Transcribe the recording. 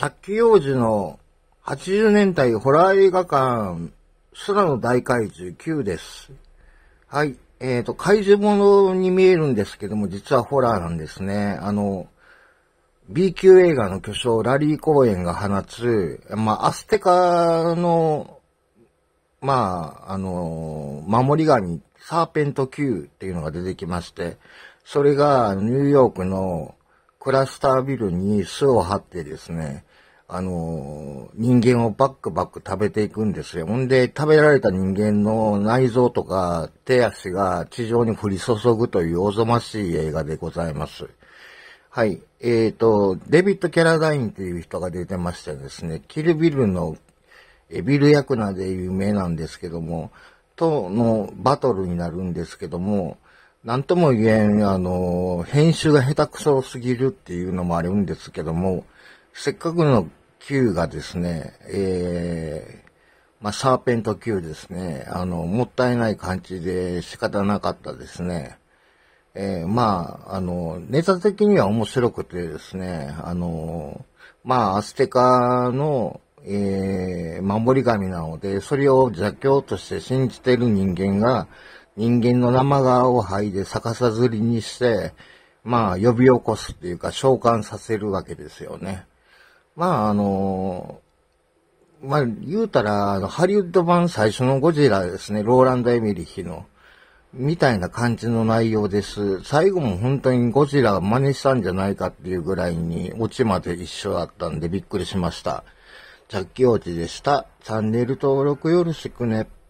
卓球王子の80年代ホラー映画館、空の大怪獣9です。はい。えっ、ー、と、怪獣ものに見えるんですけども、実はホラーなんですね。あの、B 級映画の巨匠、ラリー公演が放つ、まあ、アステカの、まあ、あの、守り神、サーペント Q っていうのが出てきまして、それがニューヨークのクラスタービルに巣を張ってですね、あの、人間をバックバック食べていくんですよ。ほんで、食べられた人間の内臓とか手足が地上に降り注ぐというおぞましい映画でございます。はい。えっ、ー、と、デビッド・キャラダインという人が出てましてですね、キルビルのビル役なで有名なんですけども、とのバトルになるんですけども、なんとも言えん、あの、編集が下手くそすぎるっていうのもあるんですけども、せっかくの Q がですね、えー、まあ、サーペント Q ですね、あの、もったいない感じで仕方なかったですね。えー、まあ、あの、ネタ的には面白くてですね、あの、まあ、アステカの、えー、守り神なので、それを邪教として信じている人間が、人間の生皮を剥いで逆さずりにして、まあ、呼び起こすっていうか、召喚させるわけですよね。まあ、あの、まあ、言うたら、あの、ハリウッド版最初のゴジラですね、ローランド・エミリヒの、みたいな感じの内容です。最後も本当にゴジラが真似したんじゃないかっていうぐらいに、オチまで一緒だったんでびっくりしました。ジャッキオチでした。チャンネル登録よろしくね。